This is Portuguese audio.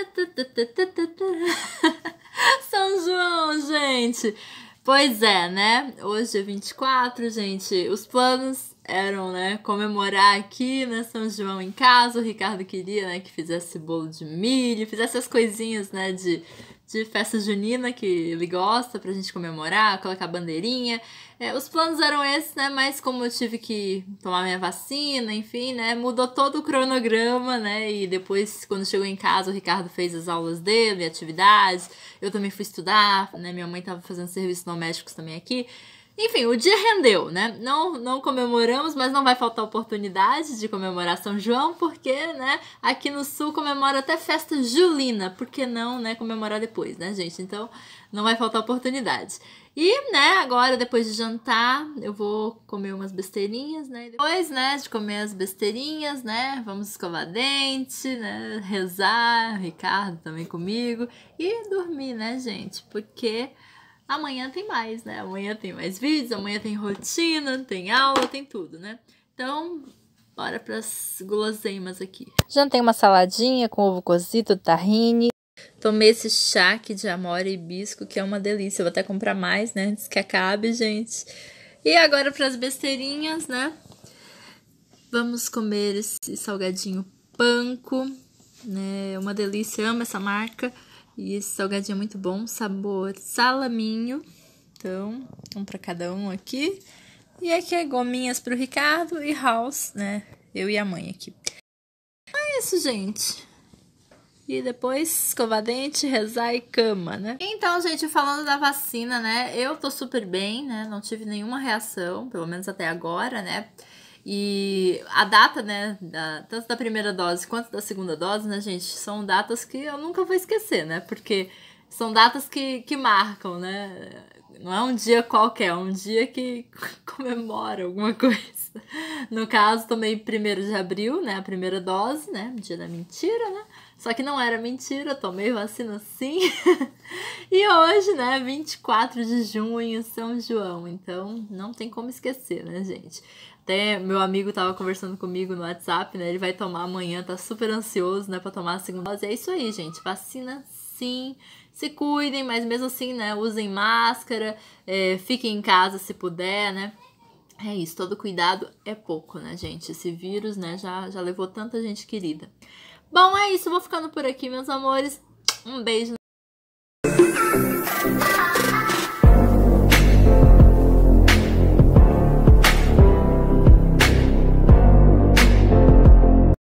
São João, gente! Pois é, né? Hoje é 24, gente. Os planos eram, né, comemorar aqui, né, São João em casa. O Ricardo queria, né, que fizesse bolo de milho, fizesse as coisinhas, né, de de festa junina que ele gosta pra gente comemorar, colocar bandeirinha. É, os planos eram esses, né? Mas como eu tive que tomar minha vacina, enfim, né? Mudou todo o cronograma, né? E depois, quando chegou em casa, o Ricardo fez as aulas dele, atividades. Eu também fui estudar, né? Minha mãe tava fazendo serviço doméstico também aqui. Enfim, o dia rendeu, né? Não, não comemoramos, mas não vai faltar oportunidade de comemorar São João, porque, né, aqui no Sul comemora até festa julina, porque não, né, comemorar depois, né, gente? Então, não vai faltar oportunidade. E, né, agora, depois de jantar, eu vou comer umas besteirinhas, né? Depois, né, de comer as besteirinhas, né, vamos escovar dente, né, rezar, Ricardo também comigo, e dormir, né, gente? Porque Amanhã tem mais, né? Amanhã tem mais vídeos, amanhã tem rotina, tem aula, tem tudo, né? Então, bora pras guloseimas aqui. Jantei uma saladinha com ovo cozido, tahine. Tomei esse chá aqui de amora e hibisco, que é uma delícia. vou até comprar mais, né? Antes que acabe, gente. E agora pras besteirinhas, né? Vamos comer esse salgadinho panko, né? Uma delícia, amo essa marca. E esse salgadinho é muito bom, sabor salaminho. Então, um para cada um aqui. E aqui é gominhas pro Ricardo e House, né? Eu e a mãe aqui. É isso, gente. E depois escovar dente, rezar e cama, né? Então, gente, falando da vacina, né? Eu tô super bem, né? Não tive nenhuma reação, pelo menos até agora, né? E a data, né, da, tanto da primeira dose quanto da segunda dose, né, gente, são datas que eu nunca vou esquecer, né? Porque são datas que, que marcam, né? Não é um dia qualquer, é um dia que comemora alguma coisa. No caso, tomei 1 de abril, né? A primeira dose, né? Dia da mentira, né? Só que não era mentira, tomei vacina sim. e hoje, né, 24 de junho, São João. Então, não tem como esquecer, né, gente? Até meu amigo tava conversando comigo no WhatsApp, né? Ele vai tomar amanhã, tá super ansioso, né, para tomar a segunda dose. É isso aí, gente. Vacina sim. Se cuidem, mas mesmo assim, né, usem máscara, é, fiquem em casa se puder, né? É isso, todo cuidado é pouco, né, gente? Esse vírus, né, já, já levou tanta gente querida. Bom, é isso, vou ficando por aqui, meus amores. Um beijo.